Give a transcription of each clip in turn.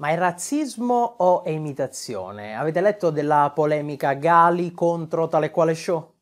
Ma è razzismo o è imitazione? Avete letto della polemica Gali contro tale quale show?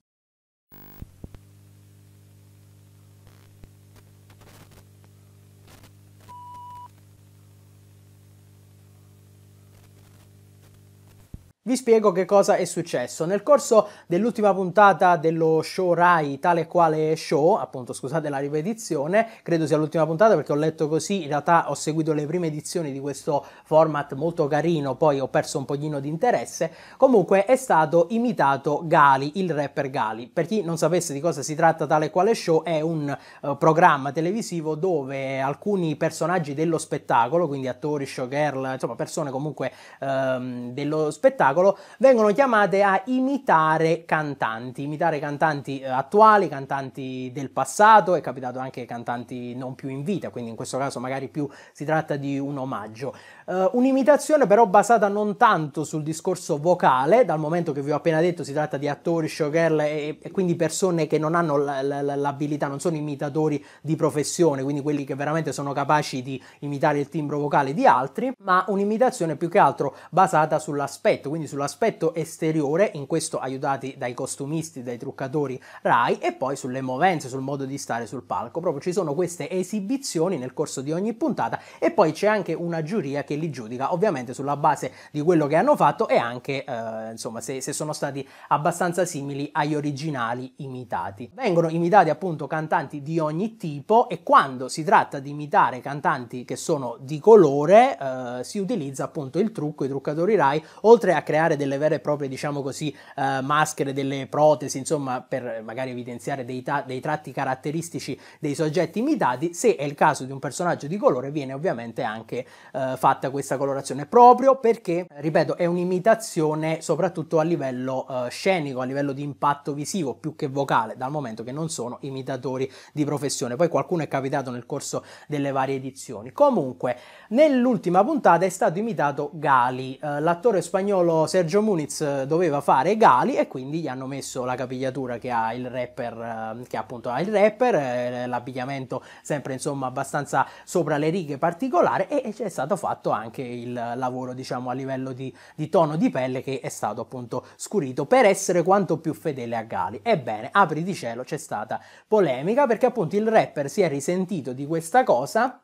Vi spiego che cosa è successo. Nel corso dell'ultima puntata dello show Rai, tale quale show, appunto scusate la ripetizione, credo sia l'ultima puntata perché ho letto così, in realtà ho seguito le prime edizioni di questo format molto carino, poi ho perso un pochino di interesse, comunque è stato imitato Gali, il rapper Gali. Per chi non sapesse di cosa si tratta tale quale show, è un uh, programma televisivo dove alcuni personaggi dello spettacolo, quindi attori, showgirl, insomma persone comunque um, dello spettacolo, spettacolo, vengono chiamate a imitare cantanti, imitare cantanti eh, attuali, cantanti del passato, è capitato anche cantanti non più in vita, quindi in questo caso magari più si tratta di un omaggio. Uh, un'imitazione però basata non tanto sul discorso vocale, dal momento che vi ho appena detto si tratta di attori, showgirl e, e quindi persone che non hanno l'abilità, non sono imitatori di professione, quindi quelli che veramente sono capaci di imitare il timbro vocale di altri, ma un'imitazione più che altro basata sull'aspetto, quindi sull'aspetto esteriore, in questo aiutati dai costumisti, dai truccatori Rai e poi sulle movenze, sul modo di stare sul palco. Proprio ci sono queste esibizioni nel corso di ogni puntata e poi c'è anche una giuria che li giudica ovviamente sulla base di quello che hanno fatto e anche eh, insomma se, se, sono stati abbastanza simili agli originali imitati. Vengono imitati appunto cantanti di ogni tipo e quando si tratta di imitare cantanti che sono di colore eh, si utilizza appunto il trucco, i truccatori RAI, oltre a creare delle vere e proprie diciamo così eh, maschere, delle protesi insomma per magari evidenziare dei, dei tratti caratteristici dei soggetti imitati, se è il caso di un personaggio di colore viene ovviamente anche eh, fatta fatta questa colorazione proprio perché, ripeto, è un'imitazione soprattutto a livello eh, scenico, a livello di impatto visivo più che vocale, dal momento che non sono imitatori di professione. Poi qualcuno è capitato nel corso delle varie edizioni. Comunque, nell'ultima puntata è stato imitato Gali. Eh, l'attore spagnolo Sergio Muniz eh, doveva fare Gali e quindi gli hanno messo la capigliatura che ha il rapper, eh, che appunto ha il rapper, eh, l'abbigliamento sempre insomma abbastanza sopra le righe particolare e, e c'è stato fatto anche il lavoro diciamo a livello di, di tono di pelle che è stato appunto scurito per essere quanto più fedele a Gali. Ebbene, apri di cielo c'è stata polemica perché appunto il rapper si è risentito di questa cosa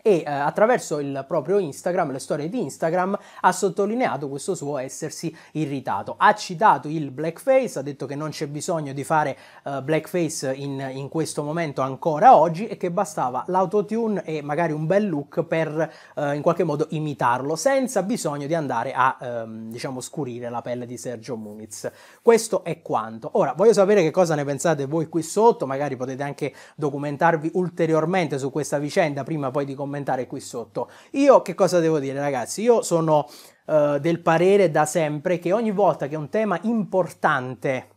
e eh, attraverso il proprio Instagram, le storie di Instagram, ha sottolineato questo suo essersi irritato. Ha citato il blackface, ha detto che non c'è bisogno di fare eh, blackface in, in, questo momento ancora oggi e che bastava l'autotune e magari un bel look per eh, in qualche modo imitarlo, senza bisogno di andare a ehm, diciamo scurire la pelle di Sergio Muniz. Questo è quanto. Ora voglio sapere che cosa ne pensate voi qui sotto, magari potete anche documentarvi ulteriormente su questa vicenda prima poi di commentare commentare qui sotto. Io che cosa devo dire ragazzi? Io sono eh, del parere da sempre che ogni volta che un tema importante,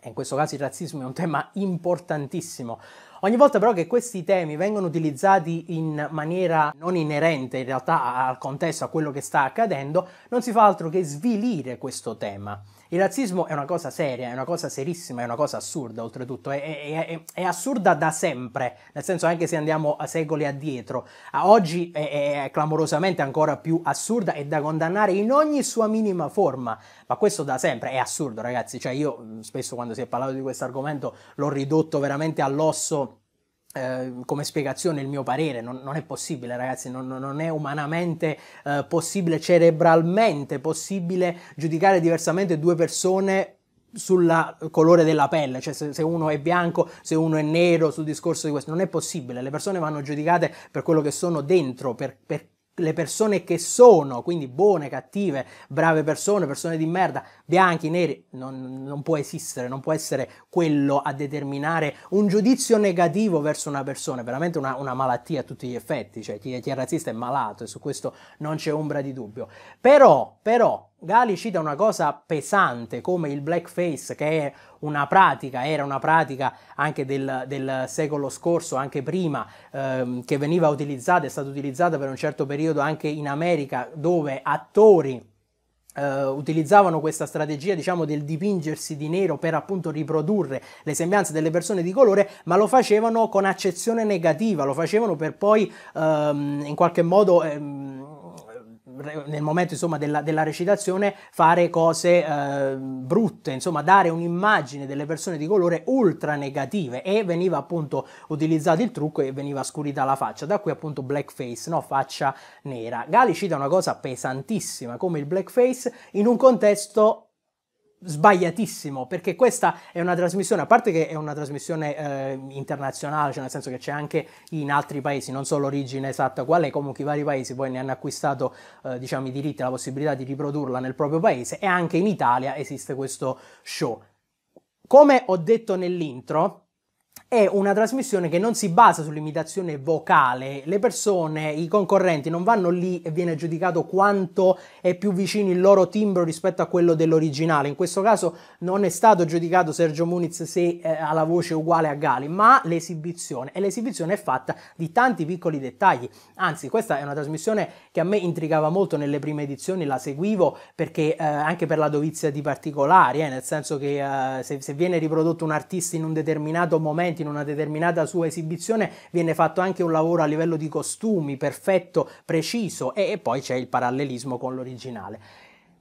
e in questo caso il razzismo è un tema importantissimo, Ogni volta però che questi temi vengono utilizzati in maniera non inerente in realtà al contesto, a quello che sta accadendo, non si fa altro che svilire questo tema. Il razzismo è una cosa seria, è una cosa serissima, è una cosa assurda oltretutto, è, è, è, è assurda da sempre, nel senso anche se andiamo a secoli addietro, a oggi è, clamorosamente ancora più assurda e da condannare in ogni sua minima forma, ma questo da sempre è assurdo ragazzi, cioè io mm, spesso quando si è parlato di questo argomento l'ho ridotto veramente all'osso Ehm, come spiegazione il mio parere, non, non è possibile ragazzi, non, non è umanamente eh, possibile, cerebralmente possibile giudicare diversamente due persone sul colore della pelle, cioè se, se, uno è bianco, se uno è nero, sul discorso di questo, non è possibile, le persone vanno giudicate per quello che sono dentro, per, per le persone che sono, quindi buone, cattive, brave persone, persone di merda, bianchi, neri, non, non, può esistere, non può essere quello a determinare un giudizio negativo verso una persona, è veramente una, una malattia a tutti gli effetti, cioè chi chi è razzista è malato e su questo non c'è ombra di dubbio. Però, però, Gali cita una cosa pesante come il blackface, che è una pratica, era una pratica anche del, del secolo scorso, anche prima, ehm, che veniva utilizzata, è stata utilizzata per un certo periodo anche in America, dove attori Uh, utilizzavano questa strategia diciamo del dipingersi di nero per appunto riprodurre le sembianze delle persone di colore ma lo facevano con accezione negativa lo facevano per poi um, in qualche modo um, nel momento insomma, della, della, recitazione fare cose eh, brutte, insomma dare un'immagine delle persone di colore ultra negative e veniva appunto utilizzato il trucco e veniva scurita la faccia, da qui appunto blackface, no? faccia nera. Gali cita una cosa pesantissima come il blackface in un contesto sbagliatissimo perché questa è una trasmissione a parte che è una trasmissione eh, internazionale cioè nel senso che c'è anche in altri paesi non so l'origine esatta qual è comunque i vari paesi poi ne hanno acquistato eh, diciamo i diritti la possibilità di riprodurla nel proprio paese e anche in Italia esiste questo show come ho detto nell'intro è una trasmissione che non si basa sull'imitazione vocale. Le persone, i concorrenti, non vanno lì e viene giudicato quanto è più vicino il loro timbro rispetto a quello dell'originale. In questo caso non è stato giudicato Sergio Muniz se eh, ha la voce uguale a Gali, ma l'esibizione. E l'esibizione è fatta di tanti piccoli dettagli. Anzi, questa è una trasmissione che a me intrigava molto nelle prime edizioni, la seguivo perché eh, anche per la dovizia di particolari, eh, nel senso che eh, se, se viene riprodotto un artista in un determinato momento, in una determinata sua esibizione viene fatto anche un lavoro a livello di costumi perfetto, preciso e, e poi c'è il parallelismo con l'originale.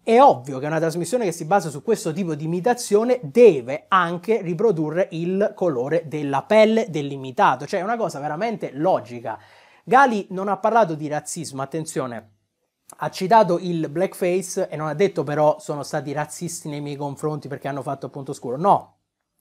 È ovvio che una trasmissione che si basa su questo tipo di imitazione deve anche riprodurre il colore della pelle dell'imitato, cioè è una cosa veramente logica. Gali non ha parlato di razzismo, attenzione, ha citato il blackface e non ha detto però sono stati razzisti nei miei confronti perché hanno fatto appunto scuro, no,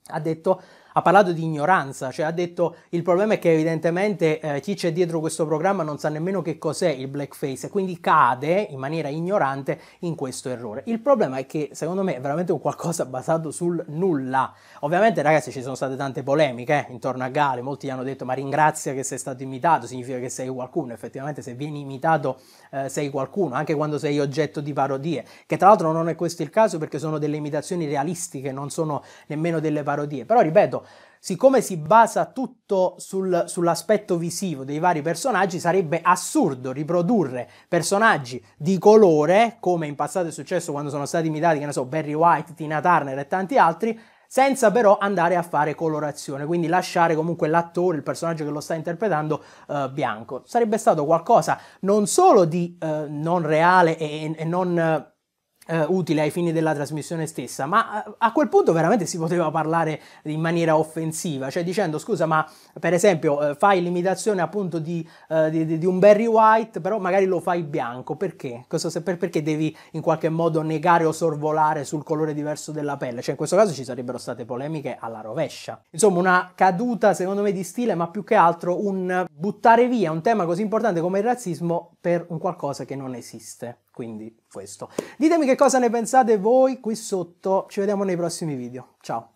ha detto ha parlato di ignoranza, cioè ha detto il problema è che evidentemente eh, chi c'è dietro questo programma non sa nemmeno che cos'è il blackface e quindi cade in maniera ignorante in questo errore. Il problema è che secondo me è veramente un qualcosa basato sul nulla. Ovviamente ragazzi ci sono state tante polemiche eh, intorno a Gale, molti gli hanno detto ma ringrazia che sei stato imitato, significa che sei qualcuno, effettivamente se vieni imitato eh, sei qualcuno, anche quando sei oggetto di parodie, che tra l'altro non è questo il caso perché sono delle imitazioni realistiche, non sono nemmeno delle parodie, però ripeto, siccome si basa tutto sul, sull'aspetto visivo dei vari personaggi, sarebbe assurdo riprodurre personaggi di colore, come in passato è successo quando sono stati imitati, che ne so, Barry White, Tina Turner e tanti altri, senza però andare a fare colorazione, quindi lasciare comunque l'attore, il personaggio che lo sta interpretando, eh, bianco. Sarebbe stato qualcosa non solo di eh, non reale e, e non eh, utile ai fini della trasmissione stessa, ma eh, a, quel punto veramente si poteva parlare in maniera offensiva, cioè dicendo scusa ma per esempio eh, fai l'imitazione appunto di, eh, di, di, un Barry White, però magari lo fai bianco, perché? Cosa, per, perché devi in qualche modo negare o sorvolare sul colore diverso della pelle? Cioè in questo caso ci sarebbero state polemiche alla rovescia. Insomma una caduta secondo me di stile, ma più che altro un buttare via un tema così importante come il razzismo per un qualcosa che non esiste. Quindi questo. Ditemi che cosa ne pensate voi qui sotto, ci vediamo nei prossimi video. Ciao!